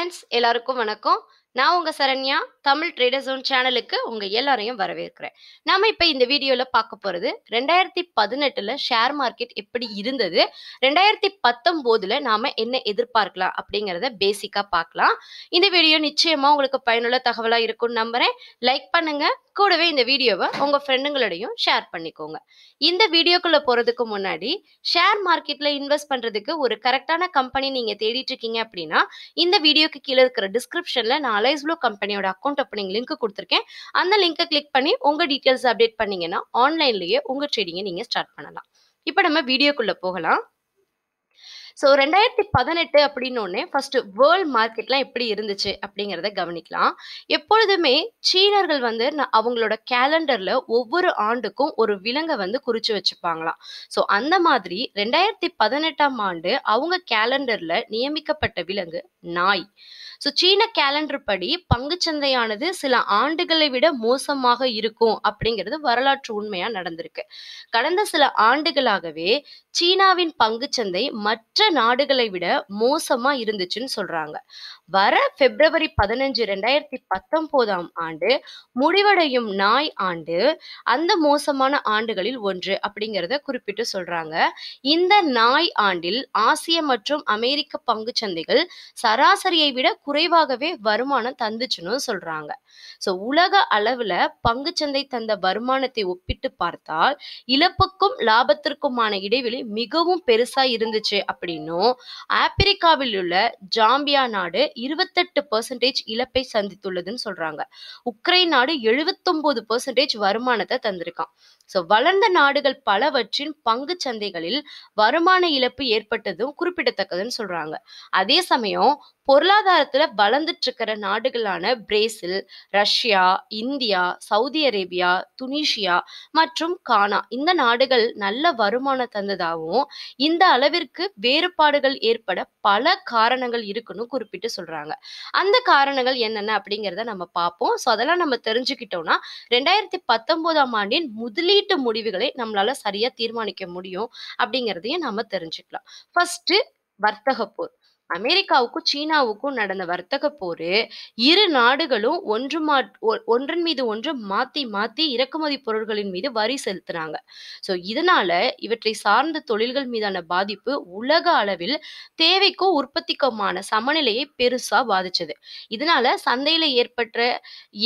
friends எல்லாருக்கும் வணக்கம் நான் உங்கள் சரண்யா தமிழ் ட்ரேடர் ஜோன் சேனலுக்கு உங்கள் எல்லாரையும் வரவேற்கிறேன் நாம இப்போ இந்த வீடியோவில் பார்க்க போகிறது ரெண்டாயிரத்தி பதினெட்டில் ஷேர் மார்க்கெட் எப்படி இருந்தது ரெண்டாயிரத்தி பத்தொம்போதில் நாம் என்ன எதிர்பார்க்கலாம் அப்படிங்கிறத பேசிக்காக பார்க்கலாம் இந்த வீடியோ நிச்சயமாக உங்களுக்கு பயனுள்ள தகவலாக இருக்கும்னு நம்புகிறேன் லைக் பண்ணுங்கள் கூடவே இந்த வீடியோவை உங்கள் ஃப்ரெண்டுங்களோடையும் ஷேர் பண்ணிக்கோங்க இந்த வீடியோக்குள்ளே போகிறதுக்கு முன்னாடி ஷேர் மார்க்கெட்டில் இன்வெஸ்ட் பண்ணுறதுக்கு ஒரு கரெக்டான கம்பெனி நீங்கள் தேடிட்டு இருக்கீங்க அப்படின்னா இந்த வீடியோக்கு கீழே இருக்கிற டிஸ்கிரிப்ஷனில் நான் அலைஸ்ப்ளோ கம்பெனியோட அக்கௌண்ட் ஓப்பனிங் லிங்க் கொடுத்துருக்கேன் அந்த லிங்கை கிளிக் பண்ணி உங்கள் டீட்டெயில்ஸ் அப்டேட் பண்ணிங்கன்னா ஆன்லைன்லேயே உங்கள் ட்ரேடிங்கை நீங்கள் ஸ்டார்ட் பண்ணலாம் இப்போ நம்ம வீடியோக்குள்ளே போகலாம் ஸோ ரெண்டாயிரத்தி பதினெட்டு அப்படின்னோடனே ஃபர்ஸ்ட் வேர்ல்ட் மார்க்கெட்லாம் எப்படி இருந்துச்சு அப்படிங்கிறத கவனிக்கலாம் எப்பொழுதுமே சீனர்கள் வந்து அவங்களோட கேலண்டர்ல ஒவ்வொரு ஆண்டுக்கும் ஒரு விலங்கை வந்து குறிச்சு வச்சுப்பாங்களாம் ஸோ அந்த மாதிரி ரெண்டாயிரத்தி பதினெட்டாம் ஆண்டு அவங்க கேலண்டர்ல நியமிக்கப்பட்ட விலங்கு நாய் ஸோ சீன கேலண்டர் படி பங்குச்சந்தையானது சில ஆண்டுகளை விட மோசமாக இருக்கும் அப்படிங்கிறது வரலாற்று உண்மையாக நடந்திருக்கு கடந்த சில ஆண்டுகளாகவே சீனாவின் பங்குச்சந்தை மற்ற நாடுகளை விட மோசமாக இருந்துச்சுன்னு சொல்கிறாங்க வர பிப்ரவரி பதினஞ்சு ரெண்டாயிரத்தி பத்தொன்பதாம் ஆண்டு முடிவடையும் நாய் ஆண்டு அந்த மோசமான ஆண்டுகளில் ஒன்று அப்படிங்கிறத குறிப்பிட்டு சொல்கிறாங்க இந்த நாய் ஆண்டில் ஆசிய மற்றும் அமெரிக்க பங்குச்சந்தைகள் சந்தைகள் சராசரியை விட குறைவாகவே வருமானம் தந்துச்சுன்னு சொல்றாங்க ஸோ உலக அளவுல பங்குச்சந்தை தந்த வருமானத்தை ஒப்பிட்டு பார்த்தால் இழப்புக்கும் லாபத்திற்குமான இடைவெளி மிகவும் பெருசா இருந்துச்சு அப்படின்னும் ஆப்பிரிக்காவில் உள்ள ஜாம்பியா நாடு இருபத்தெட்டு பர்சன்டேஜ் இழப்பை சந்தித்துள்ளதுன்னு சொல்றாங்க உக்ரைன் நாடு எழுபத்தொன்பது பர்சன்டேஜ் வருமானத்தை தந்திருக்கான் ஸோ வளர்ந்த நாடுகள் பலவற்றின் பங்கு சந்தைகளில் வருமான இழப்பு ஏற்பட்டதும் குறிப்பிடத்தக்கதுன்னு சொல்றாங்க அதே சமயம் பொருளாதாரத்துல வளர்ந்துட்டு இருக்கிற நாடுகளான Brazil Russia India Saudi Arabia Tunisia மற்றும் கானா இந்த நாடுகள் நல்ல வருமானம் தந்ததாகவும் இந்த அளவிற்கு வேறுபாடுகள் ஏற்பட பல காரணங்கள் இருக்குன்னு குறிப்பிட்டு சொல்றாங்க அந்த காரணங்கள் என்னென்ன அப்படிங்கிறத நம்ம பார்ப்போம் ஸோ அதெல்லாம் நம்ம தெரிஞ்சுக்கிட்டோம்னா ரெண்டாயிரத்தி பத்தொன்பதாம் ஆண்டின் முதலீட்டு முடிவுகளை நம்மளால சரியா தீர்மானிக்க முடியும் அப்படிங்கிறதையும் நம்ம தெரிஞ்சுக்கலாம் ஃபர்ஸ்ட் வர்த்தக போர் அமெரிக்காவுக்கும் சீனாவுக்கும் நடந்த வர்த்தக போர் இரு நாடுகளும் ஒன்று மா ஒன்றன் மீது ஒன்று மாத்தி மாத்தி இறக்குமதி பொருட்களின் மீது வரி செலுத்துறாங்க ஸோ இதனால இவற்றை சார்ந்த தொழில்கள் மீதான பாதிப்பு உலக அளவில் தேவைக்கும் உற்பத்திக்குமான சமநிலையை பெருசா பாதிச்சது இதனால சந்தையில ஏற்பட்ட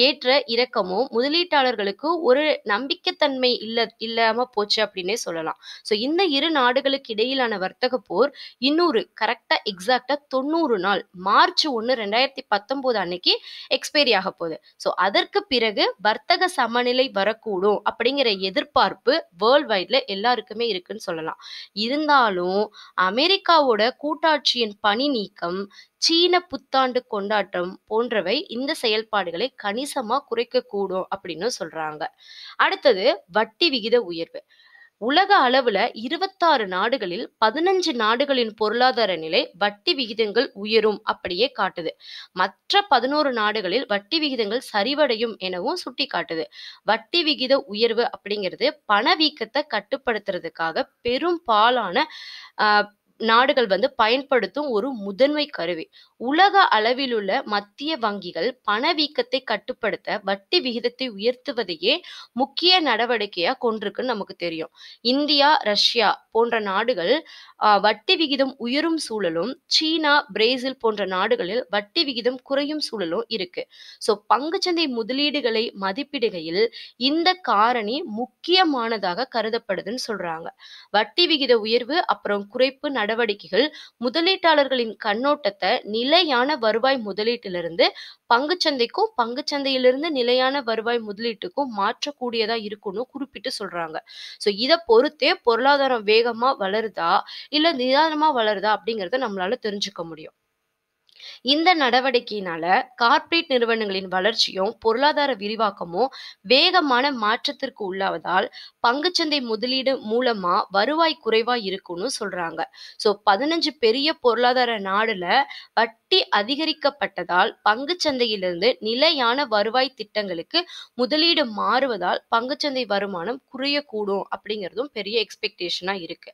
ஏற்ற இறக்கமும் முதலீட்டாளர்களுக்கு ஒரு நம்பிக்கைத்தன்மை இல்ல இல்லாம போச்சு அப்படின்னே சொல்லலாம் ஸோ இந்த இரு நாடுகளுக்கு இடையிலான வர்த்தக போர் இன்னொரு கரெக்டா எக்ஸாக்டா கிட்டத்தட்ட தொண்ணூறு நாள் மார்ச் ஒன்று ரெண்டாயிரத்தி பத்தொன்பது அன்னைக்கு எக்ஸ்பைரி ஆக போகுது ஸோ அதற்கு பிறகு வர்த்தக சமநிலை வரக்கூடும் அப்படிங்கிற எதிர்பார்ப்பு வேர்ல்ட் வைட்ல எல்லாருக்குமே இருக்குன்னு சொல்லலாம் இருந்தாலும் அமெரிக்காவோட கூட்டாட்சியின் பணி நீக்கம் சீன புத்தாண்டு கொண்டாட்டம் போன்றவை இந்த செயல்பாடுகளை கணிசமா குறைக்கக்கூடும் அப்படின்னு சொல்றாங்க அடுத்தது வட்டி விகித உயர்வு உலக அளவுல இருபத்தாறு நாடுகளில் பதினஞ்சு நாடுகளின் பொருளாதார நிலை வட்டி விகிதங்கள் உயரும் அப்படியே காட்டுது மற்ற பதினோரு நாடுகளில் வட்டி விகிதங்கள் சரிவடையும் எனவும் சுட்டி காட்டுது வட்டி விகித உயர்வு அப்படிங்கிறது பணவீக்கத்தை கட்டுப்படுத்துறதுக்காக பெரும்பாலான நாடுகள் வந்து பயன்படுத்தும் ஒரு முதன்மை கருவி உலக அளவிலுள்ள மத்திய வங்கிகள் பணவீக்கத்தை கட்டுப்படுத்த வட்டி விகிதத்தை உயர்த்துவதையே முக்கிய நடவடிக்கையா கொண்டிருக்குன்னு நமக்கு தெரியும் இந்தியா ரஷ்யா போன்ற நாடுகள் வட்டி விகிதம் உயரும் சூழலும் சீனா பிரேசில் போன்ற நாடுகளில் வட்டி விகிதம் குறையும் சூழலும் இருக்கு ஸோ பங்குச்சந்தை முதலீடுகளை மதிப்பிடுகையில் இந்த காரணி முக்கியமானதாக கருதப்படுதுன்னு சொல்றாங்க வட்டி விகித உயர்வு அப்புறம் குறைப்பு நட நடவடிக்கைகள் முதலீட்டாளர்களின் கண்ணோட்டத்தை நிலையான வருவாய் முதலீட்டிலிருந்து பங்குச்சந்தைக்கும் பங்குச்சந்தையிலிருந்து நிலையான வருவாய் முதலீட்டுக்கும் மாற்றக்கூடியதா இருக்கும்னு குறிப்பிட்டு சொல்றாங்க ஸோ இதை பொறுத்தே பொருளாதாரம் வேகமா வளருதா இல்ல நிதானமா வளருதா அப்படிங்கிறத நம்மளால தெரிஞ்சுக்க முடியும் இந்த நடவடிக்கையினால கார்ப்பரேட் நிறுவனங்களின் வளர்ச்சியும் பொருளாதார விரிவாக்கமும் வேகமான மாற்றத்திற்கு உள்ளாவதால் பங்குச்சந்தை முதலீடு மூலமா வருவாய் குறைவா இருக்கும்னு சொல்றாங்க சோ பதினஞ்சு பெரிய பொருளாதார நாடுல வட்டி அதிகரிக்கப்பட்டதால் சந்தையிலிருந்து நிலையான வருவாய் திட்டங்களுக்கு முதலீடு மாறுவதால் பங்குச்சந்தை வருமானம் குறையக்கூடும் அப்படிங்கிறதும் பெரிய எக்ஸ்பெக்டேஷனாக இருக்கு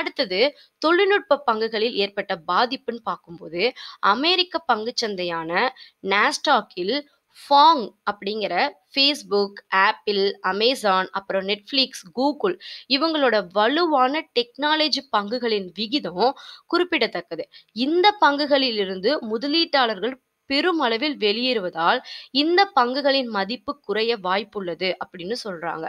அடுத்தது தொழில்நுட்ப பங்குகளில் ஏற்பட்ட பாதிப்புன்னு பார்க்கும்போது அமெரிக்க பங்குச்சந்தையான நாஸ்டாக்கில் ஃபாங் அப்படிங்கிற ஃபேஸ்புக் ஆப்பிள் அமேசான் அப்புறம் நெட்ஃப்ளிக்ஸ் கூகுள் இவங்களோட வலுவான டெக்னாலஜி பங்குகளின் விகிதம் குறிப்பிடத்தக்கது இந்த பங்குகளிலிருந்து முதலீட்டாளர்கள் பெருமளவில் வெளியேறுவதால் இந்த பங்குகளின் மதிப்பு குறைய வாய்ப்புள்ளது அப்படின்னு சொல்றாங்க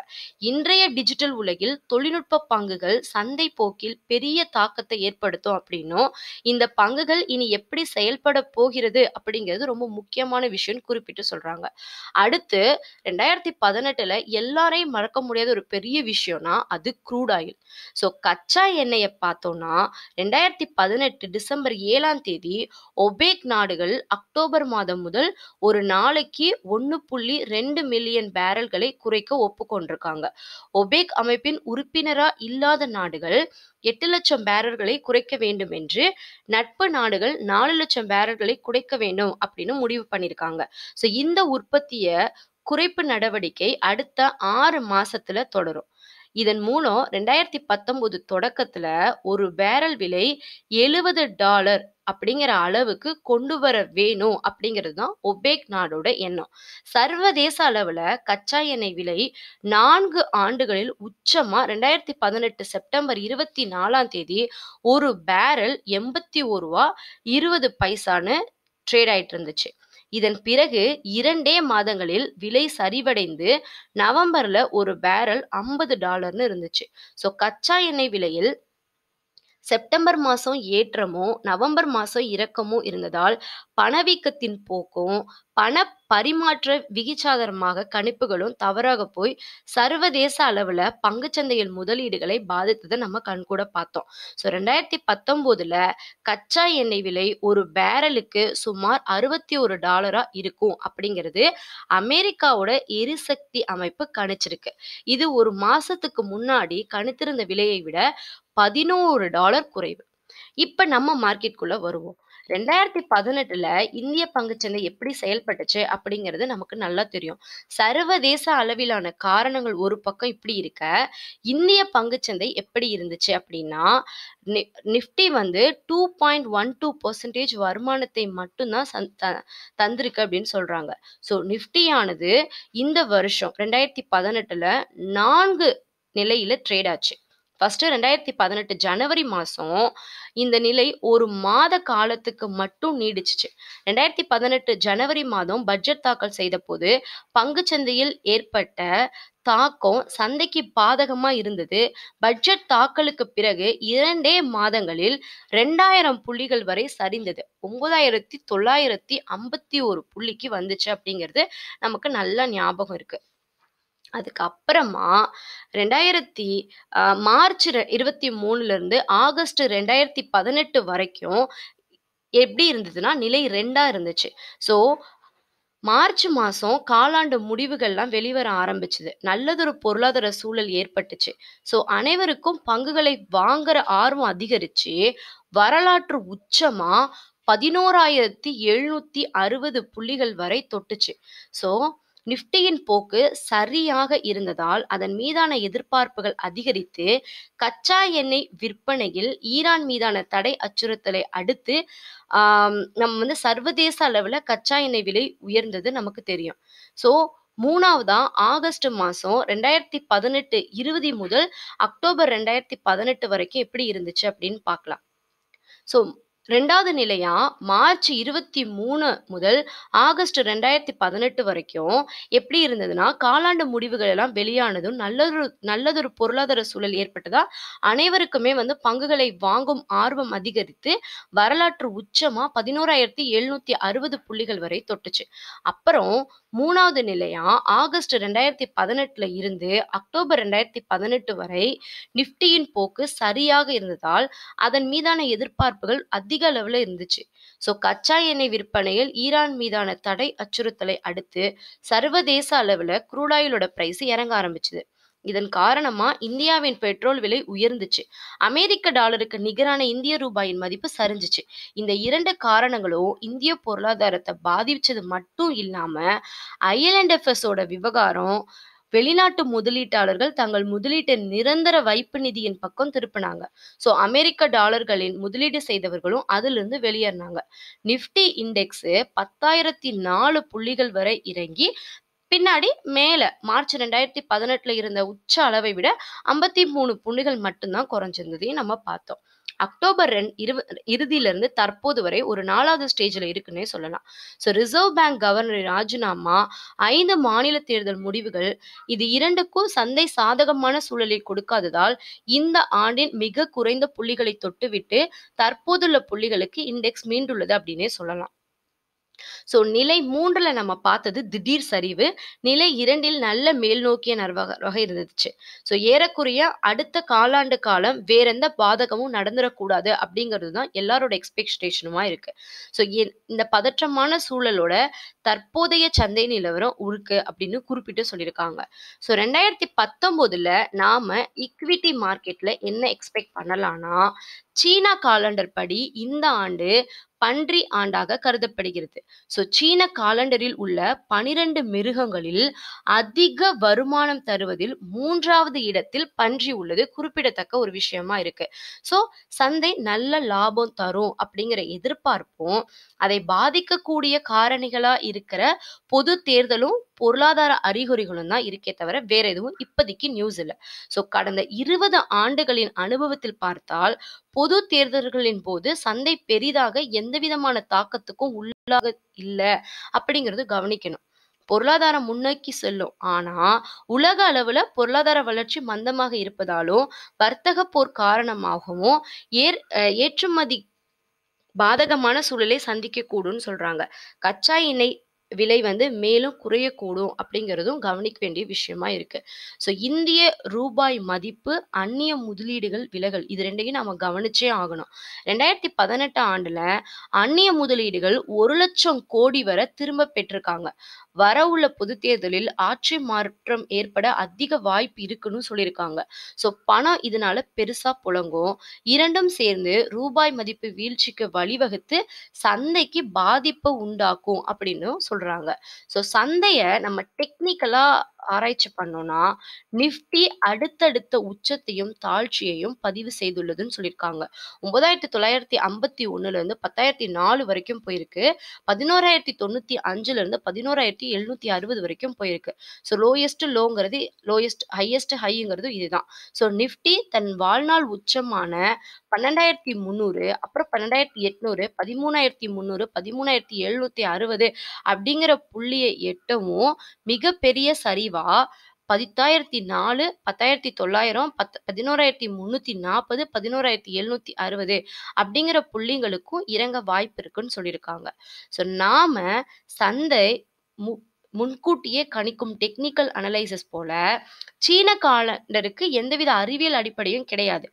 இன்றைய டிஜிட்டல் உலகில் தொழில்நுட்ப பங்குகள் சந்தை போக்கில் பெரிய தாக்கத்தை ஏற்படுத்தும் அப்படின்னும் இந்த பங்குகள் இனி எப்படி செயல்பட போகிறது அப்படிங்கிறது ரொம்ப முக்கியமான விஷயம் குறிப்பிட்டு சொல்றாங்க அடுத்து ரெண்டாயிரத்தி பதினெட்டுல எல்லாரையும் மறக்க முடியாத ஒரு பெரிய விஷயம்னா அது க்ரூட் ஆயில் ஸோ கச்சா எண்ணெயை பார்த்தோம்னா ரெண்டாயிரத்தி பதினெட்டு டிசம்பர் ஏழாம் தேதி ஒபேக் நாடுகள் அக்டோபர் அக்டோபர் மாதம் முதல் ஒரு நாளைக்கு ஒன்று புள்ளி ரெண்டு மில்லியன் பேரல்களை குறைக்க ஒப்புக்கொண்டிருக்காங்க ஒபேக் அமைப்பின் உறுப்பினரா இல்லாத நாடுகள் எட்டு லட்சம் பேரல்களை குறைக்க வேண்டும் என்று நட்பு நாடுகள் நாலு லட்சம் பேரல்களை குறைக்க வேண்டும் அப்படின்னு முடிவு பண்ணியிருக்காங்க ஸோ இந்த உற்பத்தியை குறைப்பு நடவடிக்கை அடுத்த ஆறு மாசத்துல தொடரும் இதன் மூலம் ரெண்டாயிரத்தி பத்தொன்பது தொடக்கத்துல ஒரு பேரல் விலை எழுபது டாலர் அப்படிங்கிற அளவுக்கு கொண்டு வர வேணும் அப்படிங்கிறது தான் ஒபேக் நாடோட எண்ணம் சர்வதேச அளவில் கச்சா எண்ணெய் விலை நான்கு ஆண்டுகளில் உச்சமாக ரெண்டாயிரத்தி பதினெட்டு செப்டம்பர் இருபத்தி நாலாம் தேதி ஒரு பேரல் எண்பத்தி ஒரு ரூபா இருபது பைசான்னு ட்ரேட் ஆயிட்டு இருந்துச்சு இதன் பிறகு இரண்டே மாதங்களில் விலை சரிவடைந்து நவம்பர்ல ஒரு பேரல் ஐம்பது டாலர்னு இருந்துச்சு ஸோ கச்சா எண்ணெய் விலையில் செப்டம்பர் மாதம் ஏற்றமும் நவம்பர் மாதம் இறக்கமும் இருந்ததால் பணவீக்கத்தின் போக்கும் பண பரிமாற்ற விகிச்சாதாரமாக கணிப்புகளும் தவறாக போய் சர்வதேச அளவில் பங்குச்சந்தையில் முதலீடுகளை பாதித்ததை நம்ம கண்கூட பார்த்தோம் ஸோ ரெண்டாயிரத்தி பத்தொம்போதில் கச்சா எண்ணெய் விலை ஒரு பேரலுக்கு சுமார் அறுபத்தி ஒரு டாலராக இருக்கும் அப்படிங்கிறது அமெரிக்காவோட எரிசக்தி அமைப்பு கணிச்சிருக்கு இது ஒரு மாதத்துக்கு முன்னாடி கணித்திருந்த விலையை விட பதினோரு டாலர் குறைவு இப்ப நம்ம மார்க்கெட்குள்ள வருவோம் ரெண்டாயிரத்தி பதினெட்டுல இந்திய பங்குச்சந்தை எப்படி செயல்பட்டுச்சு அப்படிங்கிறது நமக்கு நல்லா தெரியும் சர்வதேச அளவிலான காரணங்கள் ஒரு பக்கம் இப்படி இருக்க இந்திய பங்குச்சந்தை எப்படி இருந்துச்சு அப்படின்னா நிஃப்டி வந்து two point one two percentage வருமானத்தை மட்டும்தான் தந்திருக்கு அப்படின்னு சொல்றாங்க ஸோ நிஃப்டியானது இந்த வருஷம் ரெண்டாயிரத்தி பதினெட்டுல நான்கு நிலையில ட்ரேட் ஆச்சு ஃபஸ்ட்டு ரெண்டாயிரத்தி பதினெட்டு ஜனவரி மாதம் இந்த நிலை ஒரு மாத காலத்துக்கு மட்டும் நீடிச்சிச்சு ரெண்டாயிரத்தி பதினெட்டு ஜனவரி மாதம் பட்ஜெட் தாக்கல் செய்த போது பங்குச்சந்தையில் ஏற்பட்ட தாக்கம் சந்தைக்கு பாதகமாக இருந்தது பட்ஜெட் தாக்கலுக்கு பிறகு இரண்டே மாதங்களில் ரெண்டாயிரம் புள்ளிகள் வரை சரிந்தது ஒன்பதாயிரத்தி தொள்ளாயிரத்தி ஐம்பத்தி ஒரு புள்ளிக்கு வந்துச்சு அப்படிங்கிறது நமக்கு நல்ல ஞாபகம் இருக்குது அதுக்கப்புறமா ரெண்டாயிரத்தி மார்ச் இருபத்தி மூணுலேருந்து ஆகஸ்ட் ரெண்டாயிரத்தி பதினெட்டு வரைக்கும் எப்படி இருந்ததுன்னா நிலை ரெண்டாக இருந்துச்சு ஸோ மார்ச் மாதம் காலாண்டு முடிவுகள்லாம் வெளிவர ஆரம்பிச்சுது நல்லதொரு பொருளாதார சூழல் ஏற்பட்டுச்சு ஸோ அனைவருக்கும் பங்குகளை வாங்குற ஆர்வம் அதிகரிச்சு வரலாற்று உச்சமாக பதினோராயிரத்தி எழுநூற்றி அறுபது புள்ளிகள் வரை தொட்டுச்சு ஸோ நிப்டியின் போக்கு சரியாக இருந்ததால் அதன் மீதான எதிர்பார்ப்புகள் அதிகரித்து கச்சா எண்ணெய் விற்பனையில் ஈரான் மீதான தடை அச்சுறுத்தலை அடுத்து நம்ம வந்து சர்வதேச அளவில் கச்சா எண்ணெய் விலை உயர்ந்தது நமக்கு தெரியும் ஸோ மூணாவதா ஆகஸ்ட் மாதம் ரெண்டாயிரத்தி பதினெட்டு இருபது முதல் அக்டோபர் ரெண்டாயிரத்தி பதினெட்டு வரைக்கும் எப்படி இருந்துச்சு அப்படின்னு பார்க்கலாம் ஸோ ரெண்டாவது நிலையா மார்ச் இருபத்தி மூணு முதல் ஆகஸ்ட் ரெண்டாயிரத்தி பதினெட்டு வரைக்கும் எப்படி இருந்ததுன்னா காலாண்டு முடிவுகள் எல்லாம் வெளியானதும் நல்லதொரு நல்லதொரு பொருளாதார சூழல் ஏற்பட்டதா அனைவருக்குமே வந்து பங்குகளை வாங்கும் ஆர்வம் அதிகரித்து வரலாற்று உச்சமா பதினோராயிரத்தி எழுநூத்தி அறுபது புள்ளிகள் வரை தொட்டுச்சு அப்புறம் மூணாவது நிலையா ஆகஸ்ட் ரெண்டாயிரத்தி பதினெட்டுல இருந்து அக்டோபர் ரெண்டாயிரத்தி பதினெட்டு வரை நிப்டியின் போக்கு சரியாக இருந்ததால் அதன் மீதான எதிர்பார்ப்புகள் அதிக அதிக அளவில் இருந்துச்சு ஸோ கச்சா எண்ணெய் விற்பனையில் ஈரான் மீதான தடை அச்சுறுத்தலை அடுத்து சர்வதேச அளவில் குரூடாயிலோட பிரைஸ் இறங்க ஆரம்பிச்சுது இதன் காரணமா இந்தியாவின் பெட்ரோல் விலை உயர்ந்துச்சு அமெரிக்க டாலருக்கு நிகரான இந்திய ரூபாயின் மதிப்பு சரிஞ்சிச்சு இந்த இரண்டு காரணங்களும் இந்திய பொருளாதாரத்தை பாதிச்சது மட்டும் இல்லாம ஐஎல்என்எஃப்எஸோட விவகாரம் வெளிநாட்டு முதலீட்டாளர்கள் தங்கள் முதலீட்டை நிரந்தர வைப்பு நிதியின் பக்கம் திருப்பினாங்க ஸோ அமெரிக்க டாலர்களின் முதலீடு செய்தவர்களும் அதிலிருந்து வெளியேறினாங்க நிஃப்டி இண்டெக்ஸ் பத்தாயிரத்தி நாலு புள்ளிகள் வரை இறங்கி பின்னாடி மேலே மார்ச் ரெண்டாயிரத்தி பதினெட்டில் இருந்த உச்ச அளவை விட ஐம்பத்தி மூணு புள்ளிகள் மட்டும்தான் குறைஞ்சிருந்ததையும் நம்ம பார்த்தோம் அக்டோபர் ரெண் இரு இறுதியிலிருந்து தற்போது வரை ஒரு நாலாவது ஸ்டேஜில் இருக்குன்னே சொல்லலாம் ஸோ ரிசர்வ் பேங்க் கவர்னர் ராஜினாமா ஐந்து மாநில தேர்தல் முடிவுகள் இது இரண்டுக்கும் சந்தை சாதகமான சூழலை கொடுக்காததால் இந்த ஆண்டின் மிக குறைந்த புள்ளிகளை தொட்டுவிட்டு தற்போதுள்ள புள்ளிகளுக்கு இண்டெக்ஸ் மீண்டுள்ளது அப்படின்னே சொல்லலாம் ஸோ நிலை மூன்றில் நம்ம பார்த்தது திடீர் சரிவு நிலை இரண்டில் நல்ல மேல்நோக்கிய நர்வகராக இருந்துச்சு ஸோ ஏறக்குறைய அடுத்த காலாண்டு காலம் வேற எந்த பாதகமும் நடந்துடக்கூடாது அப்படிங்கிறது தான் எல்லாரோட எக்ஸ்பெக்டேஷனுமா இருக்கு ஸோ இந்த பதற்றமான சூழலோட தற்போதைய சந்தை நிலவரம் உருக்கு அப்படின்னு குறிப்பிட்டு சொல்லியிருக்காங்க ஸோ ரெண்டாயிரத்தி பத்தொம்போதுல நாம இக்விட்டி மார்க்கெட்ல என்ன எக்ஸ்பெக்ட் பண்ணலாம்னா சீனா காலண்டர் படி இந்த ஆண்டு பன்றி ஆண்டாக கருதப்படுகிறது ஸோ சீன காலண்டரில் உள்ள பனிரெண்டு மிருகங்களில் அதிக வருமானம் தருவதில் மூன்றாவது இடத்தில் பன்றி உள்ளது குறிப்பிடத்தக்க ஒரு விஷயமா இருக்கு ஸோ சந்தை நல்ல லாபம் தரும் அப்படிங்கிற எதிர்பார்ப்பும் அதை பாதிக்கக்கூடிய காரணிகளா இருக்கிற பொது தேர்தலும் பொருளாதார அறிகுறிகளும் தான் இருக்கே தவிர வேற எதுவும் இப்போதைக்கு நியூஸ் இல்லை ஸோ கடந்த இருபது ஆண்டுகளின் அனுபவத்தில் பார்த்தால் பொது தேர்தல்களின் போது சந்தை பெரிதாக எந்த விதமான தாக்கத்துக்கும் உள்ளாக இல்லை அப்படிங்கிறது கவனிக்கணும் பொருளாதாரம் முன்னோக்கி செல்லும் ஆனா உலக அளவுல பொருளாதார வளர்ச்சி மந்தமாக இருப்பதாலும் வர்த்தக போர் காரணமாகவும் ஏற் ஏற்றுமதி பாதகமான சூழலை சந்திக்க கூடும் சொல்றாங்க கச்சா எண்ணெய் விலை வந்து மேலும் குறையக்கூடும் அப்படிங்கிறதும் கவனிக்க வேண்டிய விஷயமா இருக்கு ஸோ இந்திய ரூபாய் மதிப்பு அந்நிய முதலீடுகள் விலகல் இது ரெண்டையும் நம்ம கவனிச்சே ஆகணும் ரெண்டாயிரத்தி பதினெட்டு ஆண்டுல அந்நிய முதலீடுகள் ஒரு லட்சம் கோடி வரை திரும்ப பெற்றிருக்காங்க உள்ள பொது தேர்தலில் ஆட்சி மாற்றம் ஏற்பட அதிக வாய்ப்பு இருக்குன்னு சொல்லியிருக்காங்க ஸோ பணம் இதனால பெருசா புழங்கும் இரண்டும் சேர்ந்து ரூபாய் மதிப்பு வீழ்ச்சிக்கு வழிவகுத்து சந்தைக்கு பாதிப்பை உண்டாக்கும் அப்படின்னு சொல்றாங்க போடுறாங்க ஸோ சந்தையை நம்ம டெக்னிக்கலாக ஆராய்ச்சி பண்ணோம்னா நிஃப்டி அடுத்தடுத்த உச்சத்தையும் தாழ்ச்சியையும் பதிவு செய்துள்ளதுன்னு சொல்லியிருக்காங்க ஒன்பதாயிரத்தி தொள்ளாயிரத்தி ஐம்பத்தி ஒன்னுல இருந்து பத்தாயிரத்தி நாலு வரைக்கும் போயிருக்கு பதினோராயிரத்தி தொண்ணூத்தி அஞ்சுல இருந்து பதினோராயிரத்தி எழுநூத்தி அறுபது வரைக்கும் போயிருக்கு ஸோ லோயஸ்ட் லோங்கிறது லோயஸ்ட் ஹையஸ்ட் ஹைங்கிறது இதுதான் ஸோ நிஃப்டி தன் வாழ்நாள் உச்சமான பன்னெண்டாயிரத்தி முந்நூறு அப்புறம் பன்னெண்டாயிரத்தி எட்நூறு பதிமூணாயிரத்தி முந்நூறு பதிமூணாயிரத்தி எழுநூத்தி அறுபது அப்படிங்கிற புள்ளியை எட்டவும் மிகப்பெரிய சரிவு சிவா பதித்தாயிரத்தி நாலு பத்தாயிரத்தி தொள்ளாயிரம் பத் பதினோராயிரத்தி முந்நூற்றி நாற்பது பதினோராயிரத்தி எழுநூத்தி அறுபது அப்படிங்கிற புள்ளிங்களுக்கும் இறங்க வாய்ப்பு இருக்குன்னு சொல்லியிருக்காங்க ஸோ நாம் சந்தை மு முன்கூட்டியே கணிக்கும் டெக்னிக்கல் அனலைசஸ் போல சீன காலண்டருக்கு எந்தவித அறிவியல் அடிப்படையும் கிடையாது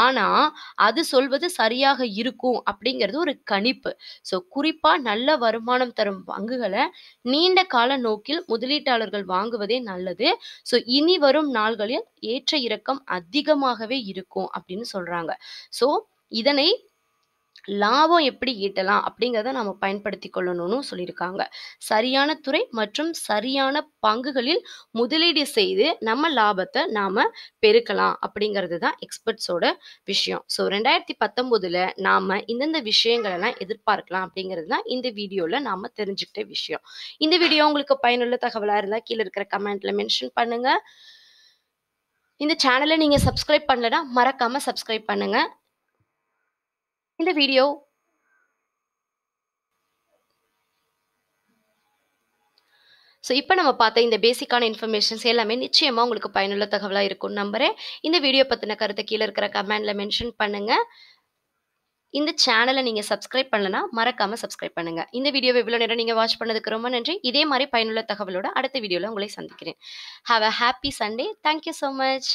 ஆனால் அது சொல்வது சரியாக இருக்கும் அப்படிங்கிறது ஒரு கணிப்பு ஸோ குறிப்பாக நல்ல வருமானம் தரும் பங்குகளை நீண்ட கால நோக்கில் முதலீட்டாளர்கள் வாங்குவதே நல்லது ஸோ இனி வரும் நாள்களில் ஏற்ற இறக்கம் அதிகமாகவே இருக்கும் அப்படின்னு சொல்கிறாங்க ஸோ இதனை லாபம் எப்படி ஈட்டலாம் அப்படிங்கிறத நாம் பயன்படுத்தி கொள்ளணும்னு சொல்லியிருக்காங்க சரியான துறை மற்றும் சரியான பங்குகளில் முதலீடு செய்து நம்ம லாபத்தை நாம் பெருக்கலாம் அப்படிங்கிறது தான் எக்ஸ்பர்ட்ஸோட விஷயம் ஸோ ரெண்டாயிரத்தி பத்தொம்போதில் நாம் இந்தந்த விஷயங்களெல்லாம் எதிர்பார்க்கலாம் அப்படிங்கிறது தான் இந்த வீடியோவில் நாம் தெரிஞ்சுக்கிட்ட விஷயம் இந்த வீடியோ உங்களுக்கு பயனுள்ள தகவலாக இருந்தால் கீழே இருக்கிற கமெண்ட்டில் மென்ஷன் பண்ணுங்கள் இந்த சேனலை நீங்கள் சப்ஸ்கிரைப் பண்ணலைன்னா மறக்காமல் சப்ஸ்கிரைப் பண்ணுங்கள் இந்த வீடியோ ஸோ இப்போ நம்ம பார்த்த இந்த பேசிக்கான இன்ஃபர்மேஷன்ஸ் எல்லாமே நிச்சயமாக உங்களுக்கு பயனுள்ள தகவலாக இருக்கும் நம்புகிறேன் இந்த வீடியோ பற்றின கருத்தை கீழே இருக்கிற கமெண்டில் மென்ஷன் பண்ணுங்கள் இந்த சேனலை நீங்கள் சப்ஸ்கிரைப் பண்ணலனா மறக்காமல் சப்ஸ்கிரைப் பண்ணுங்கள் இந்த வீடியோ இவ்வளோ நேரம் நீங்கள் வாட்ச் பண்ணதுக்கு ரொம்ப நன்றி இதே மாதிரி பயனுள்ள தகவலோட அடுத்த வீடியோவில் உங்களை சந்திக்கிறேன் have a happy Sunday thank you so much